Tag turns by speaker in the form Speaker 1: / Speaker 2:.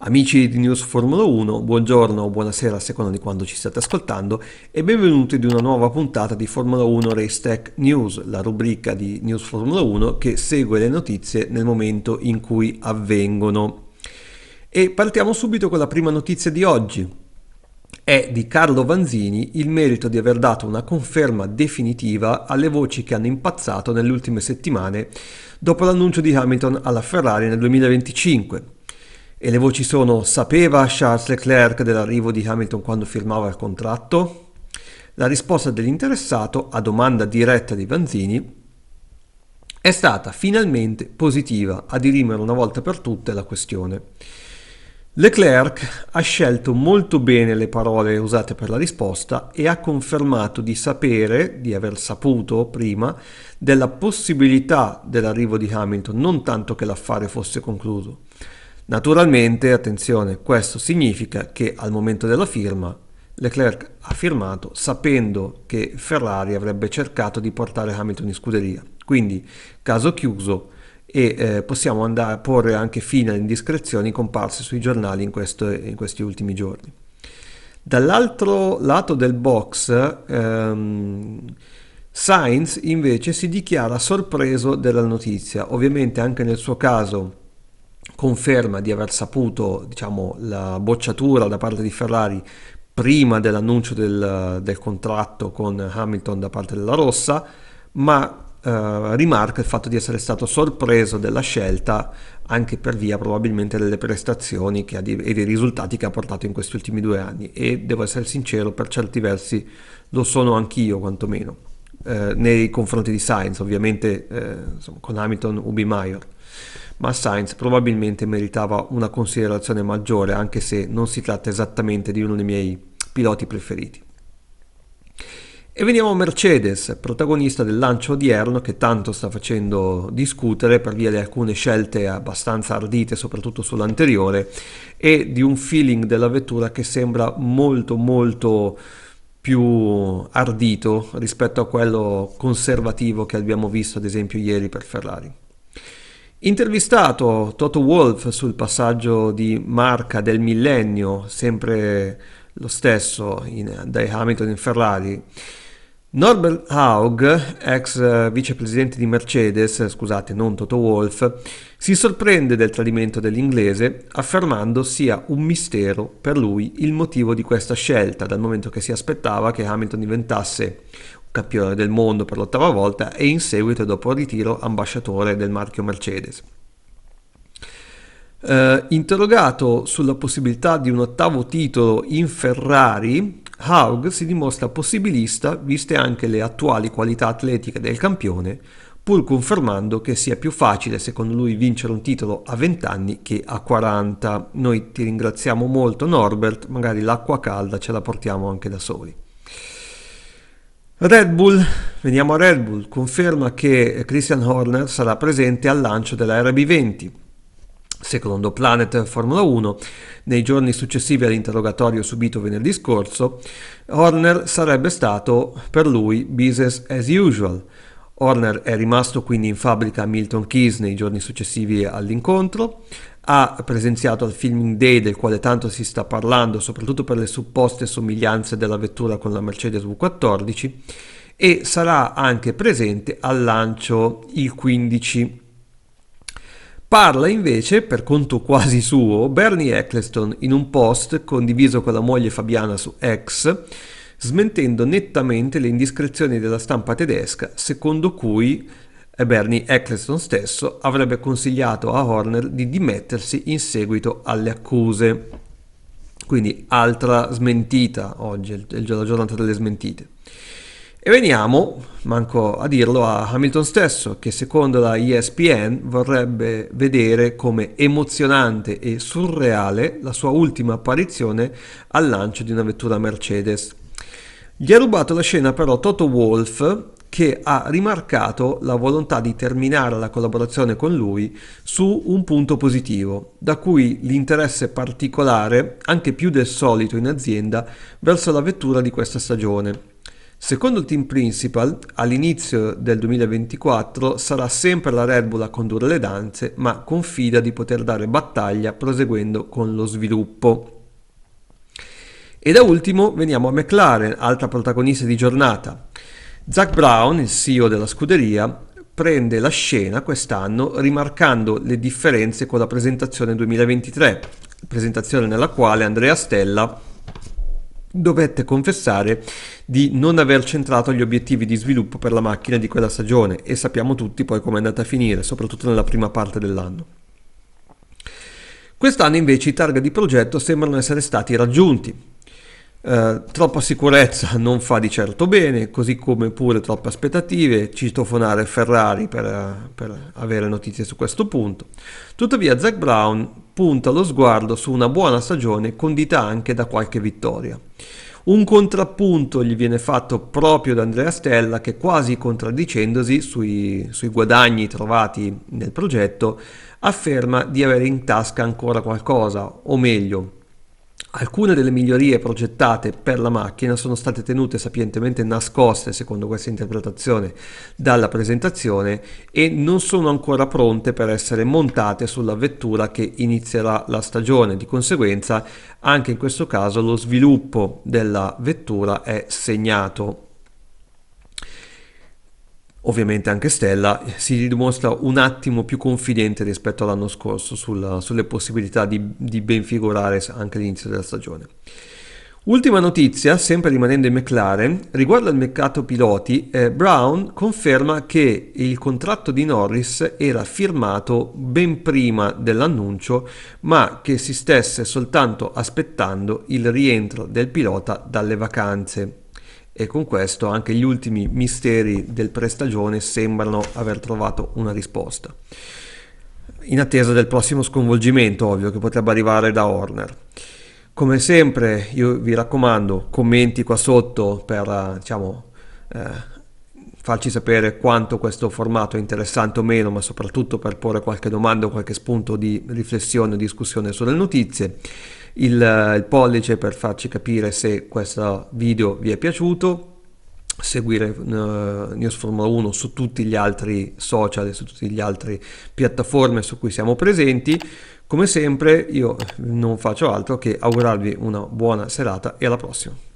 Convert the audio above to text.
Speaker 1: Amici di News Formula 1, buongiorno o buonasera a seconda di quando ci state ascoltando e benvenuti di una nuova puntata di Formula 1 Race Tech News, la rubrica di News Formula 1 che segue le notizie nel momento in cui avvengono. E partiamo subito con la prima notizia di oggi. È di Carlo Vanzini il merito di aver dato una conferma definitiva alle voci che hanno impazzato nelle ultime settimane dopo l'annuncio di Hamilton alla Ferrari nel 2025 e le voci sono sapeva Charles Leclerc dell'arrivo di Hamilton quando firmava il contratto? La risposta dell'interessato a domanda diretta di Vanzini è stata finalmente positiva a dirimere una volta per tutte la questione. Leclerc ha scelto molto bene le parole usate per la risposta e ha confermato di sapere, di aver saputo prima, della possibilità dell'arrivo di Hamilton, non tanto che l'affare fosse concluso. Naturalmente, attenzione, questo significa che al momento della firma Leclerc ha firmato sapendo che Ferrari avrebbe cercato di portare Hamilton in scuderia. Quindi caso chiuso e eh, possiamo andare a porre anche fine alle indiscrezioni comparse sui giornali in, questo, in questi ultimi giorni. Dall'altro lato del box, ehm, Sainz invece si dichiara sorpreso della notizia. Ovviamente anche nel suo caso conferma di aver saputo diciamo, la bocciatura da parte di Ferrari prima dell'annuncio del, del contratto con Hamilton da parte della Rossa, ma Uh, rimarca il fatto di essere stato sorpreso della scelta anche per via probabilmente delle prestazioni di- e dei risultati che ha portato in questi ultimi due anni e devo essere sincero per certi versi lo sono anch'io quantomeno uh, nei confronti di Sainz ovviamente uh, insomma, con Hamilton Ubi Maior ma Sainz probabilmente meritava una considerazione maggiore anche se non si tratta esattamente di uno dei miei piloti preferiti. E veniamo a Mercedes, protagonista del lancio odierno che tanto sta facendo discutere per via di alcune scelte abbastanza ardite, soprattutto sull'anteriore, e di un feeling della vettura che sembra molto molto più ardito rispetto a quello conservativo che abbiamo visto ad esempio ieri per Ferrari. Intervistato Toto Wolf sul passaggio di marca del millennio, sempre lo stesso in, dai Hamilton in Ferrari, Norbert Haug, ex eh, vicepresidente di Mercedes, scusate, non Toto Wolf, si sorprende del tradimento dell'inglese, affermando sia un mistero per lui il motivo di questa scelta, dal momento che si aspettava che Hamilton diventasse campione del mondo per l'ottava volta e in seguito, dopo il ritiro, ambasciatore del marchio Mercedes. Eh, interrogato sulla possibilità di un ottavo titolo in Ferrari, Haug si dimostra possibilista viste anche le attuali qualità atletiche del campione, pur confermando che sia più facile secondo lui vincere un titolo a 20 anni che a 40. Noi ti ringraziamo molto Norbert, magari l'acqua calda ce la portiamo anche da soli. Red Bull, veniamo a Red Bull, conferma che Christian Horner sarà presente al lancio della RB20, secondo Planet Formula 1, nei giorni successivi all'interrogatorio subito venerdì scorso, Horner sarebbe stato per lui business as usual. Horner è rimasto quindi in fabbrica a Milton Keys nei giorni successivi all'incontro, ha presenziato al filming day del quale tanto si sta parlando, soprattutto per le supposte somiglianze della vettura con la Mercedes V14 e sarà anche presente al lancio il 15. Parla invece, per conto quasi suo, Bernie Eccleston in un post condiviso con la moglie Fabiana su X, smentendo nettamente le indiscrezioni della stampa tedesca, secondo cui e Bernie Eccleston stesso avrebbe consigliato a Horner di dimettersi in seguito alle accuse. Quindi altra smentita oggi, è la giornata delle smentite. E veniamo, manco a dirlo, a Hamilton stesso, che secondo la ESPN vorrebbe vedere come emozionante e surreale la sua ultima apparizione al lancio di una vettura Mercedes. Gli ha rubato la scena però Toto Wolff, che ha rimarcato la volontà di terminare la collaborazione con lui su un punto positivo, da cui l'interesse particolare, anche più del solito in azienda, verso la vettura di questa stagione. Secondo il team principal, all'inizio del 2024 sarà sempre la Red Bull a condurre le danze, ma confida di poter dare battaglia proseguendo con lo sviluppo. E da ultimo veniamo a McLaren, altra protagonista di giornata. Zach Brown, il CEO della scuderia, prende la scena quest'anno rimarcando le differenze con la presentazione 2023, presentazione nella quale Andrea Stella dovette confessare di non aver centrato gli obiettivi di sviluppo per la macchina di quella stagione e sappiamo tutti poi come è andata a finire, soprattutto nella prima parte dell'anno. Quest'anno invece i target di progetto sembrano essere stati raggiunti, eh, troppa sicurezza non fa di certo bene, così come pure troppe aspettative, citofonare Ferrari per, per avere notizie su questo punto. Tuttavia Zach Brown punta lo sguardo su una buona stagione condita anche da qualche vittoria. Un contrappunto gli viene fatto proprio da Andrea Stella che quasi contraddicendosi sui, sui, guadagni trovati nel progetto afferma di avere in tasca ancora qualcosa, o meglio, Alcune delle migliorie progettate per la macchina sono state tenute sapientemente nascoste, secondo questa interpretazione, dalla presentazione e non sono ancora pronte per essere montate sulla vettura che inizierà la stagione. Di conseguenza, anche in questo caso lo sviluppo della vettura è segnato Ovviamente anche Stella si dimostra un attimo più confidente rispetto all'anno scorso sulla, sulle possibilità di, di ben figurare anche all'inizio della stagione. Ultima notizia, sempre rimanendo in McLaren, riguardo al mercato piloti, eh, Brown conferma che il contratto di Norris era firmato ben prima dell'annuncio, ma che si stesse soltanto aspettando il rientro del pilota dalle vacanze e con questo anche gli ultimi misteri del prestagione sembrano aver trovato una risposta. In attesa del prossimo sconvolgimento, ovvio, che potrebbe arrivare da Horner. Come sempre, io vi raccomando, commenti qua sotto per eh, diciamo, eh, farci sapere quanto questo formato è interessante o meno, ma soprattutto per porre qualche domanda o qualche spunto di riflessione o discussione sulle notizie. Il, il pollice per farci capire se questo video vi è piaciuto seguire uh, News Formula 1 su tutti gli altri social e su tutte le altre piattaforme su cui siamo presenti. Come sempre io non faccio altro che augurarvi una buona serata e alla prossima.